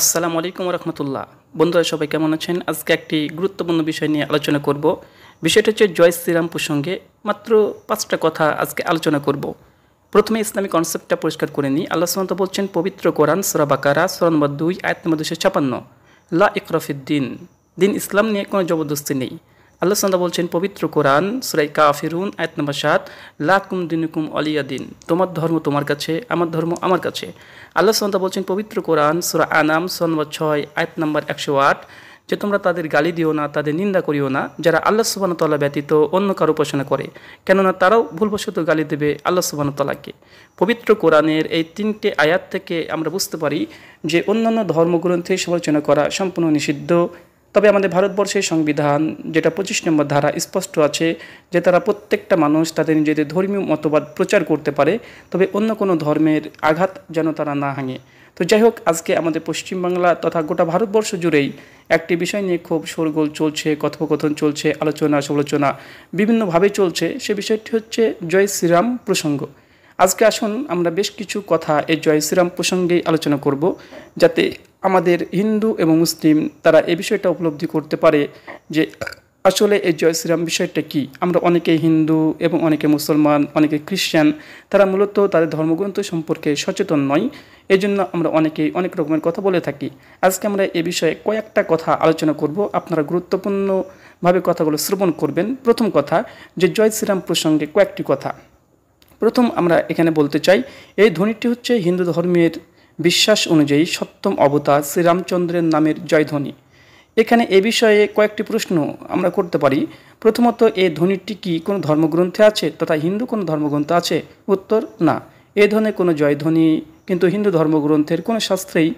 আসসালামু আলাইকুম রহমতুল্লাহ বন্ধুরা সবাই কেমন আছেন আজকে একটি গুরুত্বপূর্ণ বিষয় নিয়ে আলোচনা করব বিষয়টা হচ্ছে জয় শ্রীরাম প্রসঙ্গে মাত্র পাঁচটা কথা আজকে আলোচনা করব প্রথমে ইসলামী কনসেপ্টটা পরিষ্কার করে নিই আল্লাহ সুমন্ত বলছেন পবিত্র কোরআন সরাবাকারা সর নম্বর দুই আয়াত নম্বর দুশো ছাপান্ন লা ইকরফিদ্দিন দিন ইসলাম নিয়ে কোনো জবরদস্তি নেই আল্লাহ সাল্লাহ বলছেন পবিত্র কোরআন সুরাই কাফিরুন আয়ত নম্বর সাত লাকুম দিনুকুম অলিয়া দিন তোমার ধর্ম তোমার কাছে আমার ধর্ম আমার কাছে আল্লাহ সান্দা বলছেন পবিত্র কোরআন সুরা আনাম সন নম্বর ছয় আয়ত নম্বর একশো আট যে তোমরা তাদের গালি দিও না তাদের নিন্দা করিও না যারা আল্লাহ সুবাহতলা ব্যতীত অন্য কারো উপাসনা করে কেননা তারাও ভুলবশত গালি দেবে আল্লাহ সুবাহতলাকে পবিত্র কোরআনের এই তিনটে আয়াত থেকে আমরা বুঝতে পারি যে অন্যান্য ধর্মগ্রন্থে সমালোচনা করা সম্পূর্ণ নিষিদ্ধ তবে আমাদের ভারতবর্ষের সংবিধান যেটা পঁচিশ নম্বর ধারা স্পষ্ট আছে যে তারা প্রত্যেকটা মানুষ তাদের নিজেদের ধর্মীয় মতবাদ প্রচার করতে পারে তবে অন্য কোনো ধর্মের আঘাত যেন তারা না হাঙে তো যাই হোক আজকে আমাদের পশ্চিমবাংলা তথা গোটা ভারতবর্ষ জুড়েই একটি বিষয় নিয়ে খুব সরগোল চলছে কথোপকথন চলছে আলোচনা সমালোচনা বিভিন্নভাবে চলছে সে বিষয়টি হচ্ছে জয় শ্রীরাম প্রসঙ্গ আজকে আসুন আমরা বেশ কিছু কথা এই জয় শ্রীরাম প্রসঙ্গেই আলোচনা করব যাতে আমাদের হিন্দু এবং মুসলিম তারা এই বিষয়টা উপলব্ধি করতে পারে যে আসলে এই জয় শ্রীরাম বিষয়টা কী আমরা অনেকে হিন্দু এবং অনেকে মুসলমান অনেকে খ্রিশ্চান তারা মূলত তাদের ধর্মগ্রন্থ সম্পর্কে সচেতন নয় এই জন্য আমরা অনেকেই অনেক রকমের কথা বলে থাকি আজকে আমরা এ বিষয়ে কয়েকটা কথা আলোচনা করব আপনারা গুরুত্বপূর্ণভাবে কথাগুলো শ্রবণ করবেন প্রথম কথা যে জয় শ্রীরাম প্রসঙ্গে কয়েকটি কথা প্রথম আমরা এখানে বলতে চাই এই ধ্বনিটি হচ্ছে হিন্দু ধর্মের বিশ্বাস অনুযায়ী সপ্তম অবতার শ্রীরামচন্দ্রের নামের জয়ধ্বনি এখানে এ বিষয়ে কয়েকটি প্রশ্ন আমরা করতে পারি প্রথমত এ ধ্বনিটি কি কোনো ধর্মগ্রন্থে আছে তথা হিন্দু কোনো ধর্মগ্রন্থ আছে উত্তর না এ ধরনের কোনো জয়ধ্বনি কিন্তু হিন্দু ধর্মগ্রন্থের কোনো শাস্ত্রেই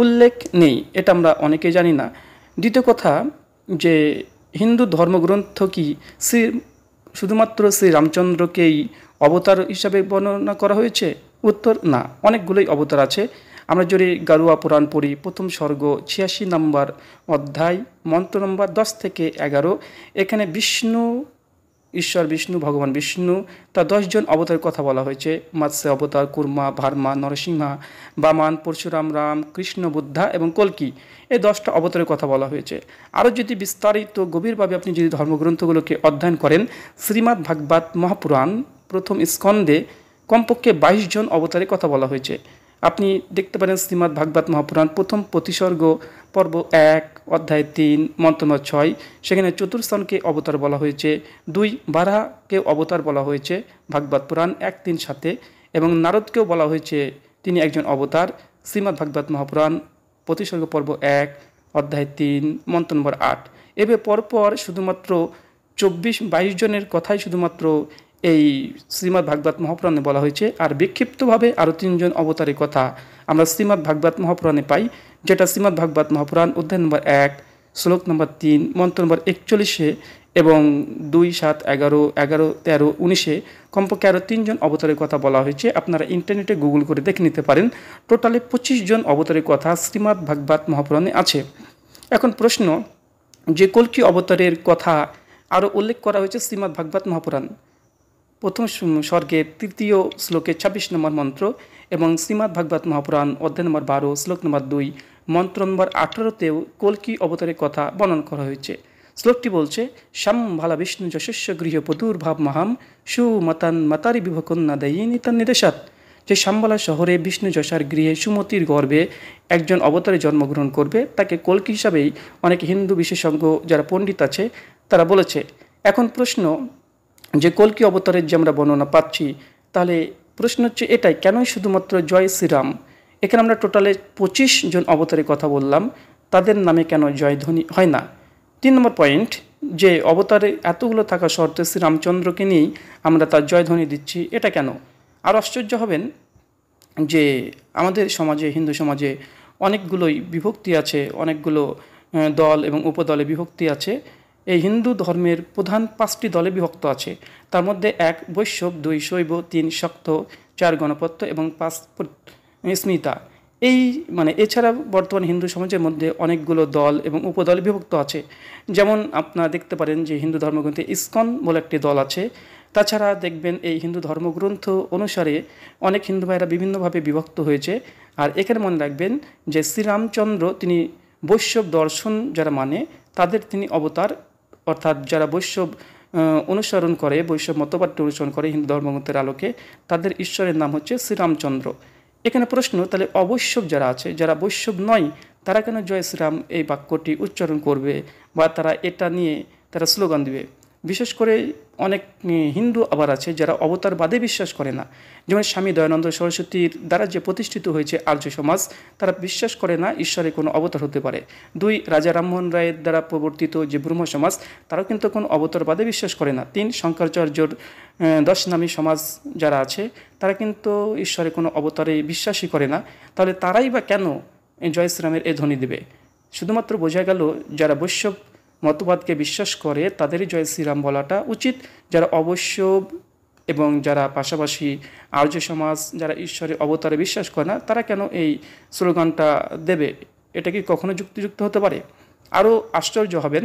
উল্লেখ নেই এটা আমরা অনেকে জানি না দ্বিতীয় কথা যে হিন্দু ধর্মগ্রন্থ কি শ্রী শুধুমাত্র শ্রীরামচন্দ্রকেই অবতার হিসাবে বর্ণনা করা হয়েছে উত্তর না অনেকগুলোই অবতার আছে আমরা যদি গারুয়া পুরাণ পড়ি প্রথম স্বর্গ ছিয়াশি নম্বর অধ্যায় মন্ত্র নম্বর দশ থেকে এগারো এখানে বিষ্ণু ঈশ্বর বিষ্ণু ভগবান বিষ্ণু তার দশজন অবতারের কথা বলা হয়েছে মৎস্য অবতার কুর্মা ভার্মা নরসিংহা বামান পরশুরাম রাম কৃষ্ণ বুদ্ধা এবং কলকি এই দশটা অবতারের কথা বলা হয়েছে আরও যদি বিস্তারিত গভীরভাবে আপনি যদি ধর্মগ্রন্থগুলোকে অধ্যয়ন করেন শ্রীমাদ ভাগবত মহাপুরাণ প্রথম স্কন্দে কমপক্ষে বাইশ জন অবতারের কথা বলা হয়েছে আপনি দেখতে পারেন শ্রীমদ ভাগবত মহাপুরাণ প্রথম প্রতিসর্গ পর্ব এক অধ্যায় তিন মন্ত্রম ছয় সেখানে চতুর্স্থানকে অবতার বলা হয়েছে দুই বারাহাকে অবতার বলা হয়েছে ভাগবত পুরাণ এক তিন সাথে এবং নারদকেও বলা হয়েছে তিনি একজন অবতার শ্রীমদ ভাগবত মহাপুরাণ প্রতিসর্গ পর্ব এক অধ্যায় তিন মন্ত্র নম্বর আট এবে পরপর শুধুমাত্র চব্বিশ বাইশ জনের কথাই শুধুমাত্র এই শ্রীমদ্ ভাগবত মহাপুরাণে বলা হয়েছে আর বিক্ষিপ্তভাবে আরও তিনজন অবতারের কথা আমরা শ্রীমদ্ ভাগবত মহাপুরাণে পাই যেটা শ্রীমদ্ ভাগবত মহাপুরাণ অধ্যায় নম্বর এক শ্লোক নম্বর তিন মন্ত্র নম্বর একচল্লিশে এবং দুই সাত এগারো এগারো তেরো উনিশে কমপক্ষে আরও তিনজন অবতারের কথা বলা হয়েছে আপনারা ইন্টারনেটে গুগল করে দেখে নিতে পারেন টোটালে পঁচিশ জন অবতারের কথা শ্রীমদ ভাগবত মহাপুরাণে আছে এখন প্রশ্ন যে কলকি অবতারের কথা আরও উল্লেখ করা হয়েছে শ্রীমদ ভাগবত মহাপুরাণ প্রথম স্বর্গে তৃতীয় শ্লোকে ২৬ নম্বর মন্ত্র এবং শ্রীমদ্ ভাগবত মহাপুরাণ অধ্যায় নম্বর বারো শ্লোক নম্বর দুই মন্ত্র নম্বর আঠারোতেও কলকি অবতারের কথা বর্ণন করা হয়েছে শ্লোকটি বলছে শ্যাম ভালা বিষ্ণু যশস্ব গৃহপদুর ভাব মহাম সুমতান মাতারি বিভকন্যা দেয়িনী তার নির্দেশাত যে শ্যামবালা শহরে বিষ্ণু যশার গৃহে সুমতির গর্ভে একজন অবতারে জন্মগ্রহণ করবে তাকে কলকি হিসাবেই অনেক হিন্দু বিশেষজ্ঞ যারা পণ্ডিত আছে তারা বলেছে এখন প্রশ্ন যে অবতারের যে আমরা বর্ণনা পাচ্ছি তাহলে প্রশ্ন হচ্ছে এটাই কেনই শুধুমাত্র জয় শ্রীরাম এখানে আমরা টোটালে পঁচিশ জন অবতারের কথা বললাম তাদের নামে কেন জয়ধ্বনি হয় না তিন নম্বর পয়েন্ট যে অবতারে এতগুলো থাকা শর্তে শ্রীরামচন্দ্রকে নিয়েই আমরা তার জয়ধ্বনি দিচ্ছি এটা কেন আর আশ্চর্য হবেন যে আমাদের সমাজে হিন্দু সমাজে অনেকগুলোই বিভক্তি আছে অনেকগুলো দল এবং উপদলে বিভক্তি আছে এই হিন্দু ধর্মের প্রধান পাঁচটি দলে বিভক্ত আছে তার মধ্যে এক বৈশ্যব দুই শৈব তিন শক্ত চার গণপত্য এবং পাঁচ স্মিতা এই মানে এছাড়া বর্তমান হিন্দু সমাজের মধ্যে অনেকগুলো দল এবং উপদল বিভক্ত আছে যেমন আপনারা দেখতে পারেন যে হিন্দু ধর্মগ্রন্থে ইস্কন বলে একটি দল আছে তাছাড়া দেখবেন এই হিন্দু ধর্মগ্রন্থ অনুসারে অনেক হিন্দু ভাইরা বিভিন্নভাবে বিভক্ত হয়েছে আর এখানে মনে রাখবেন যে শ্রীরামচন্দ্র তিনি বৈশ্যব দর্শন যারা মানে তাদের তিনি অবতার অর্থাৎ যারা বৈষ্ণব অনুসরণ করে বৈষ্ণব মতবাদটি অনুসরণ করে হিন্দু ধর্মগ্রন্থের আলোকে তাদের ঈশ্বরের নাম হচ্ছে শ্রীরামচন্দ্র এখানে প্রশ্ন তাহলে অবৈষ্ণব যারা আছে যারা বৈষ্ণব নয় তারা কেন জয় শ্রীরাম এই বাক্যটি উচ্চারণ করবে বা তারা এটা নিয়ে তারা স্লোগান দিবে বিশেষ করে অনেক হিন্দু আবার আছে যারা অবতারবাদে বিশ্বাস করে না যেমন স্বামী দয়ানন্দ সরস্বতীর দ্বারা যে প্রতিষ্ঠিত হয়েছে আর্য সমাজ তারা বিশ্বাস করে না ঈশ্বরে কোনো অবতার হতে পারে দুই রাজা রামমোহন রায়ের দ্বারা প্রবর্তিত যে ব্রহ্ম সমাজ তারাও কিন্তু কোনো অবতারবাদে বিশ্বাস করে না তিন শঙ্করাচার্যর দশ নামী সমাজ যারা আছে তারা কিন্তু ঈশ্বরে কোনো অবতারে বিশ্বাসই করে না তাহলে তারাই বা কেন জয়শ্রামের এ ধ্বনি দেবে শুধুমাত্র বোঝা গেল যারা বৈশ্যব মতবাদকে বিশ্বাস করে তাদেরই জয় শ্রীরাম বলাটা উচিত যারা অবশ্য এবং যারা পাশাপাশি আর্য সমাজ যারা ঈশ্বরের অবতারে বিশ্বাস করে না তারা কেন এই স্লোগানটা দেবে এটা কি কখনো যুক্তিযুক্ত হতে পারে আরও আশ্চর্য হবেন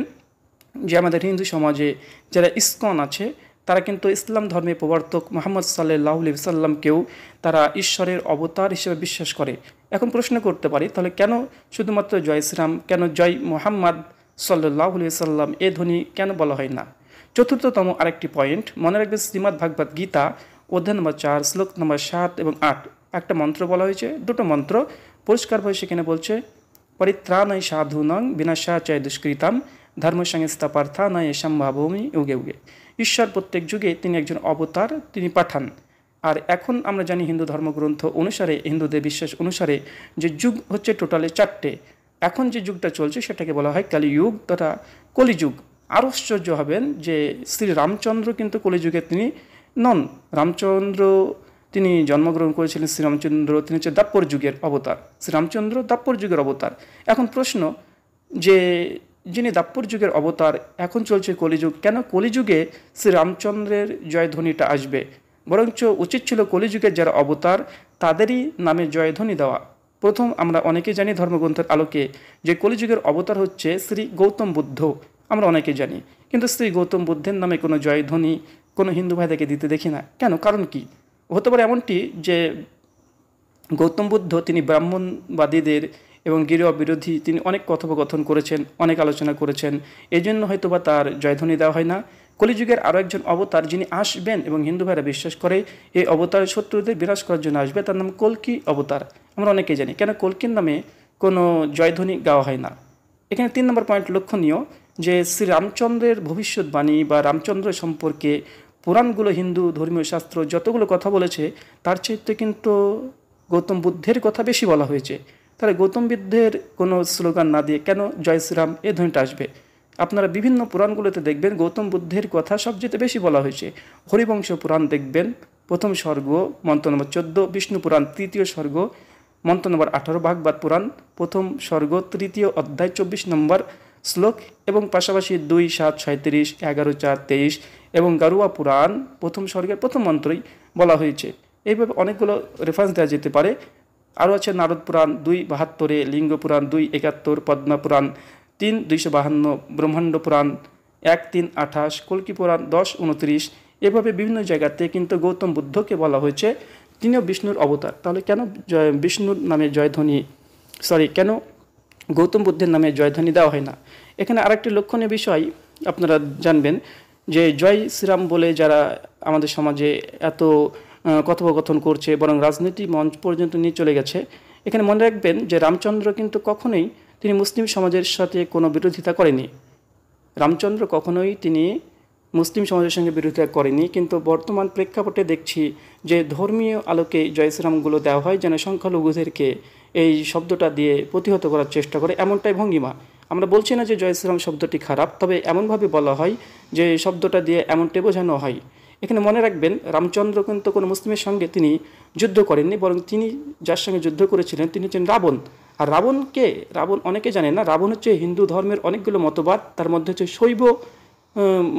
যে আমাদের হিন্দু সমাজে যারা ইস্কন আছে তারা কিন্তু ইসলাম ধর্মে প্রবর্তক মোহাম্মদ সাল্লাহ সাল্লামকেও তারা ঈশ্বরের অবতার হিসেবে বিশ্বাস করে এখন প্রশ্ন করতে পারি তাহলে কেন শুধুমাত্র জয় শ্রীরাম কেন জয় মোহাম্মদ সাল্লাহ সাল্লাম এ ধ্বনি কেন বলা হয় না চতুর্থতম আরেকটি পয়েন্ট মনে রাখবে শ্রীমদ ভাগবত গীতা অধ্যায় নম্বর চার শ্লোক নম্বর সাত এবং আট একটা মন্ত্র বলা হয়েছে দুটো মন্ত্র পরিষ্কার পরিষ্কারভাবে সেখানে বলছে পরিত্রাণয় সা চায় দুষ্কৃতাম ধর্মসংস্থা পার্থা নয় সম্ভাবমি উগে উগে ঈশ্বর প্রত্যেক যুগে তিনি একজন অবতার তিনি পাঠান আর এখন আমরা জানি হিন্দু ধর্মগ্রন্থ অনুসারে হিন্দুদের বিশ্বাস অনুসারে যে যুগ হচ্ছে টোটালে চারটে এখন যে যুগটা চলছে সেটাকে বলা হয় কালিযুগ তথা কলিযুগ আর আশ্চর্য হবেন যে শ্রী রামচন্দ্র কিন্তু কলিযুগে তিনি নন রামচন্দ্র তিনি জন্মগ্রহণ করেছিলেন শ্রীরামচন্দ্র তিনি হচ্ছে দাপ্পর যুগের অবতার শ্রীরামচন্দ্র দাপ্পর যুগের অবতার এখন প্রশ্ন যে যিনি দাপ্পর যুগের অবতার এখন চলছে কলিযুগ কেন কলিযুগে শ্রীরামচন্দ্রের জয়ধ্বনিটা আসবে বরঞ্চ উচিত ছিল কলিযুগের যারা অবতার তাদেরই নামে জয়ধ্বনি দেওয়া প্রথম আমরা অনেকেই জানি ধর্মগ্রন্থের আলোকে যে কলিযুগের অবতার হচ্ছে শ্রী গৌতম বুদ্ধ আমরা অনেকেই জানি কিন্তু শ্রী গৌতম বুদ্ধের নামে কোনো জয়ধ্বনি কোনো হিন্দু ভাই তাকে দিতে দেখি না কেন কারণ কি হতে পারে এমনটি যে গৌতম বুদ্ধ তিনি ব্রাহ্মণবাদীদের এবং গেরুয়া বিরোধী তিনি অনেক কথোপকথন করেছেন অনেক আলোচনা করেছেন এই জন্য হয়তো বা তার জয়ধ্বনি দেওয়া হয় না কলিযুগের আরও একজন অবতার যিনি আসবেন এবং হিন্দু ভাইরা বিশ্বাস করে এই অবতার শত্রুদের বিরাজ করার জন্য আসবে তার নাম কলকি অবতার আমরা অনেকেই জানি কেন কলকিন নামে কোনো জয়ধ্বনি গাওয়া হয় না এখানে তিন নম্বর পয়েন্ট লক্ষণীয় যে শ্রী রামচন্দ্রের ভবিষ্যৎবাণী বা রামচন্দ্র সম্পর্কে পুরাণগুলো হিন্দু ধর্মীয় শাস্ত্র যতগুলো কথা বলেছে তার চাইতে কিন্তু গৌতম বুদ্ধের কথা বেশি বলা হয়েছে তাহলে গৌতম বুদ্ধের কোনো স্লোগান না দিয়ে কেন জয় শ্রীরাম এ ধ্বনিটা আসবে আপনারা বিভিন্ন পুরাণগুলোতে দেখবেন গৌতম বুদ্ধের কথা সবচেয়ে বেশি বলা হয়েছে হরিবংশ পুরাণ দেখবেন প্রথম স্বর্গ মন্ত্র নম্বর চোদ্দ বিষ্ণু পুরাণ তৃতীয় স্বর্গ মন্ত্র নম্বর আঠারো ভাগবাদ পুরাণ প্রথম স্বর্গ তৃতীয় অধ্যায় চব্বিশ নম্বর শ্লোক এবং পাশাপাশি দুই সাত ছয়ত্রিশ এগারো চার তেইশ এবং গারুয়া পুরাণ প্রথম স্বর্গের প্রথম মন্ত্রই বলা হয়েছে এইভাবে অনেকগুলো রেফারেন্স দেওয়া যেতে পারে আরও আছে নারদ পুরাণ দুই বাহাত্তরে লিঙ্গ পুরাণ দুই একাত্তর পদ্মা পুরাণ তিন দুইশো বাহান্ন ব্রহ্মাণ্ড পুরাণ এক তিন আঠাশ কলকি পুরাণ দশ উনত্রিশ এভাবে বিভিন্ন জায়গাতে কিন্তু গৌতম বুদ্ধকে বলা হয়েছে তিনিও বিষ্ণুর অবতার তাহলে কেন বিষ্ণুর নামে জয়ধ্বনি সরি কেন গৌতম বুদ্ধের নামে জয়ধ্বনি দেওয়া হয় না এখানে আরেকটি লক্ষণীয় বিষয় আপনারা জানবেন যে জয় শ্রীরাম বলে যারা আমাদের সমাজে এত কথোপকথন করছে বরং রাজনীতি মঞ্চ পর্যন্ত নিয়ে চলে গেছে এখানে মনে রাখবেন যে রামচন্দ্র কিন্তু কখনোই তিনি মুসলিম সমাজের সাথে কোনো বিরোধিতা করেনি রামচন্দ্র কখনোই তিনি মুসলিম সমাজের সঙ্গে বিরোধিতা করেনি কিন্তু বর্তমান প্রেক্ষাপটে দেখছি যে ধর্মীয় আলোকে জয়শ্রামগুলো দেওয়া হয় যেন সংখ্যালঘুদেরকে এই শব্দটা দিয়ে প্রতিহত করার চেষ্টা করে এমনটাই ভঙ্গিমা আমরা বলছি না যে জয়শ্রাম শব্দটি খারাপ তবে এমনভাবে বলা হয় যে শব্দটা দিয়ে এমনটাই বোঝানো হয় এখানে মনে রাখবেন রামচন্দ্র কিন্তু কোনো মুসলিমের সঙ্গে তিনি যুদ্ধ করেননি বরং তিনি যার সঙ্গে যুদ্ধ করেছিলেন তিনি হচ্ছেন রাবণ আর রাবণকে রাবণ অনেকে জানেন না রাবণ হচ্ছে হিন্দু ধর্মের অনেকগুলো মতবাদ তার মধ্যে হচ্ছে শৈব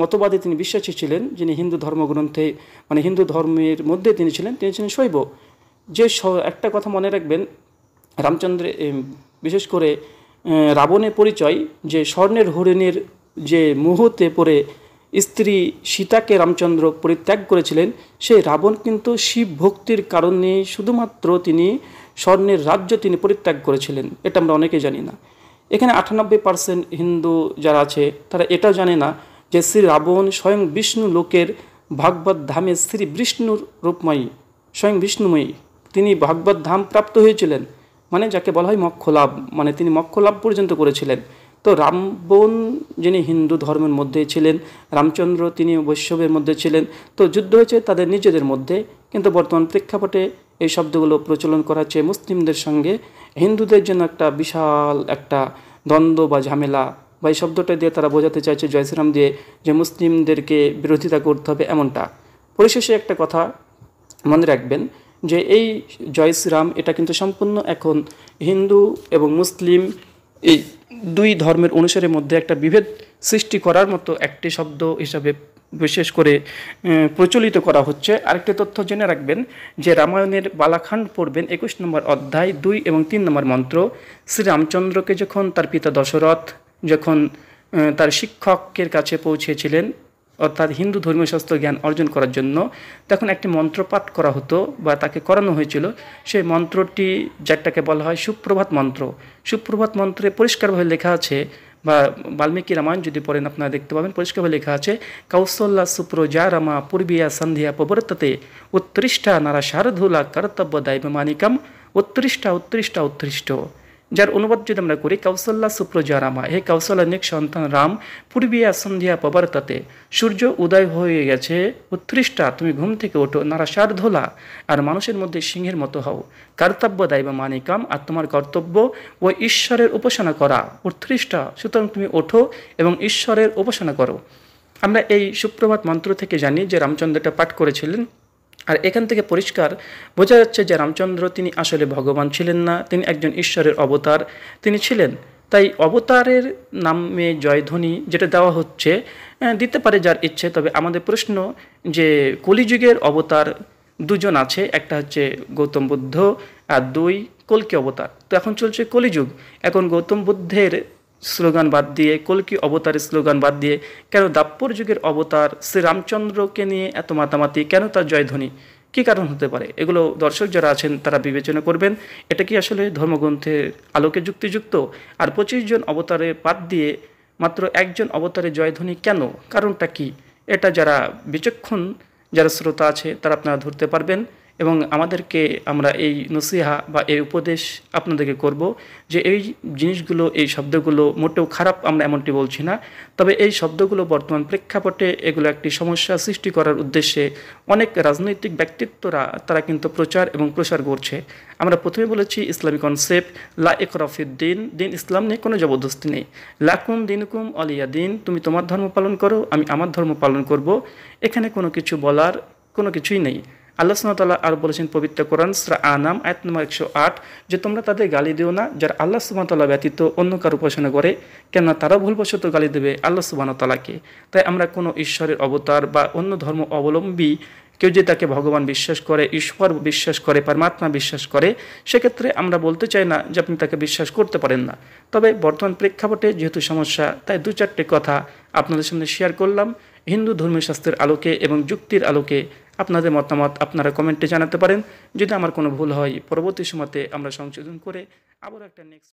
মতবাদে তিনি বিশ্বাসী ছিলেন যিনি হিন্দু ধর্মগ্রন্থে মানে হিন্দু ধর্মের মধ্যে তিনি ছিলেন তিনি ছিলেন শৈব যে একটা কথা মনে রাখবেন রামচন্দ্রে বিশেষ করে রাবণের পরিচয় যে স্বর্ণের হরিণের যে মুহূর্তে পড়ে স্ত্রী সীতাকে রামচন্দ্র পরিত্যাগ করেছিলেন সেই রাবণ কিন্তু শিব ভক্তির কারণে শুধুমাত্র তিনি স্বর্ণের রাজ্য তিনি পরিত্যাগ করেছিলেন এটা আমরা অনেকে জানি না এখানে আটানব্বই পার্সেন্ট হিন্দু যারা আছে তারা এটা জানে না যে শ্রী রাবণ স্বয়ং বিষ্ণু লোকের ভাগবত ধামে শ্রী বিষ্ণুর রূপময়ী স্বয়ং বিষ্ণুময়ী তিনি ভাগবত ধাম প্রাপ্ত হয়েছিলেন মানে যাকে বলা হয় মক্ষ লাভ মানে তিনি মক্ষ লাভ পর্যন্ত করেছিলেন তো রামবন যিনি হিন্দু ধর্মের মধ্যে ছিলেন রামচন্দ্র তিনি বৈষ্ণবের মধ্যে ছিলেন তো যুদ্ধ হয়েছে তাদের নিজেদের মধ্যে কিন্তু বর্তমান প্রেক্ষাপটে এই শব্দগুলো প্রচলন করা হচ্ছে মুসলিমদের সঙ্গে হিন্দুদের জন্য একটা বিশাল একটা দ্বন্দ্ব বা ঝামেলা বা এই শব্দটা দিয়ে তারা বোঝাতে চাইছে জয়শ্রীরাম দিয়ে যে মুসলিমদেরকে বিরোধিতা করতে হবে এমনটা পরিশেষে একটা কথা মনে রাখবেন যে এই জয়শ্রীরাম এটা কিন্তু সম্পূর্ণ এখন হিন্দু এবং মুসলিম এই দুই ধর্মের অনুসারের মধ্যে একটা বিভেদ সৃষ্টি করার মতো একটি শব্দ হিসাবে বিশেষ করে প্রচলিত করা হচ্ছে আরেকটি তথ্য জেনে রাখবেন যে রামায়ণের বালাখান্ড পড়বেন একুশ নম্বর অধ্যায় দুই এবং তিন নম্বর মন্ত্র শ্রীরামচন্দ্রকে যখন তার পিতা দশরথ যখন তার শিক্ষকের কাছে পৌঁছেছিলেন অর্থাৎ হিন্দু ধর্মীয় শাস্ত্র জ্ঞান অর্জন করার জন্য তখন একটি মন্ত্র পাঠ করা হতো বা তাকে করানো হয়েছিল সেই মন্ত্রটি যেটাকে বলা হয় সুপ্রভাত মন্ত্র সুপ্রভাত মন্ত্রে পরিষ্কারভাবে লেখা আছে বা বাল্মীকি রামায়ণ যদি পড়েন আপনারা দেখতে পাবেন পরিষ্কারভাবে লেখা আছে কৌশল্যা যা রামা পূর্বিয়া সন্ধিয়া প্রবর্ততে উৎকৃষ্টা নারা শারধুলা কর্তব্য মানিকাম উৎকৃষ্টা উৎকৃষ্টা উত্তৃষ্ট যার অনুবাদ যদি আমরা করি কৌশল্যা সুপ্রজা রামা হে কৌশলানিক সন্তান রাম পূর্বিয়া সন্ধ্যা তাতে সূর্য উদয় হয়ে গেছে উৎকৃষ্টা তুমি ঘুম থেকে ওঠো নারাসার ধোলা আর মানুষের মধ্যে সিংহের মতো হও কর্তব্য দায় বা মানিকাম আর তোমার কর্তব্য ও ঈশ্বরের উপাসনা করা উৎকৃষ্টা সুতরাং তুমি ওঠো এবং ঈশ্বরের উপাসনা করো আমরা এই সুপ্রভাত মন্ত্র থেকে জানি যে রামচন্দ্রটা পাঠ করেছিলেন আর এখান থেকে পরিষ্কার বোঝা যাচ্ছে যে রামচন্দ্র তিনি আসলে ভগবান ছিলেন না তিনি একজন ঈশ্বরের অবতার তিনি ছিলেন তাই অবতারের নামে জয়ধ্বনি যেটা দেওয়া হচ্ছে দিতে পারে যার ইচ্ছে তবে আমাদের প্রশ্ন যে কলিযুগের অবতার দুজন আছে একটা হচ্ছে গৌতম বুদ্ধ আর দুই কলকি অবতার তো এখন চলছে কলিযুগ এখন গৌতম বুদ্ধের স্লোগান বাদ দিয়ে কলকি অবতারের স্লোগান বাদ দিয়ে কেন দাপ্পর যুগের অবতার শ্রীরামচন্দ্রকে নিয়ে এত মাতামাতি কেন তার জয়ধ্বনি কী কারণ হতে পারে এগুলো দর্শক যারা আছেন তারা বিবেচনা করবেন এটা কি আসলে ধর্মগ্রন্থের আলোকে যুক্তিযুক্ত আর পঁচিশ জন অবতারে বাদ দিয়ে মাত্র একজন অবতারে জয়ধ্বনি কেন কারণটা কি এটা যারা বিচক্ষণ যারা শ্রোতা আছে তারা আপনারা ধরতে পারবেন এবং আমাদেরকে আমরা এই নসিহা বা এই উপদেশ আপনাদেরকে করব যে এই জিনিসগুলো এই শব্দগুলো মোটেও খারাপ আমরা এমনটি বলছি না তবে এই শব্দগুলো বর্তমান প্রেক্ষাপটে এগুলো একটি সমস্যা সৃষ্টি করার উদ্দেশ্যে অনেক রাজনৈতিক ব্যক্তিত্বরা তারা কিন্তু প্রচার এবং প্রসার করছে আমরা প্রথমে বলেছি ইসলামী কনসেপ্ট লা একরফিদ্দিন দিন ইসলাম নিয়ে কোনো জবরদস্তি নেই লাকুম দিনকুম অলিয়া দিন তুমি তোমার ধর্ম পালন করো আমি আমার ধর্ম পালন করব এখানে কোনো কিছু বলার কোনো কিছুই নেই আল্লাহ সুমতাল্লাহ আর বলেছেন পবিত্র কোরআন সরা আনাম আয়ত নম্বর একশো আট যে তোমরা তাদের গালি দিও না যারা আল্লাহ সুমতাল্লাহ ব্যতীত অন্য কারো উপাসনা করে কেননা তারা ভুলবশত গালি দেবে আল্লাহ সুবাহতালাকে তাই আমরা কোনো ঈশ্বরের অবতার বা অন্য ধর্ম অবলম্বী কেউ যে তাকে ভগবান বিশ্বাস করে ঈশ্বর বিশ্বাস করে পরমাত্মা বিশ্বাস করে সেক্ষেত্রে আমরা বলতে চাই না যে আপনি তাকে বিশ্বাস করতে পারেন না তবে বর্তমান প্রেক্ষাপটে যেহেতু সমস্যা তাই দু চারটে কথা আপনাদের সামনে শেয়ার করলাম হিন্দু ধর্মীয় শাস্ত্রের আলোকে এবং যুক্তির আলোকে আপনাদের মতামত আপনারা কমেন্টে জানাতে পারেন যদি আমার কোনো ভুল হয় পরবর্তী সময়তে আমরা সংশোধন করে আবার একটা নেক্সট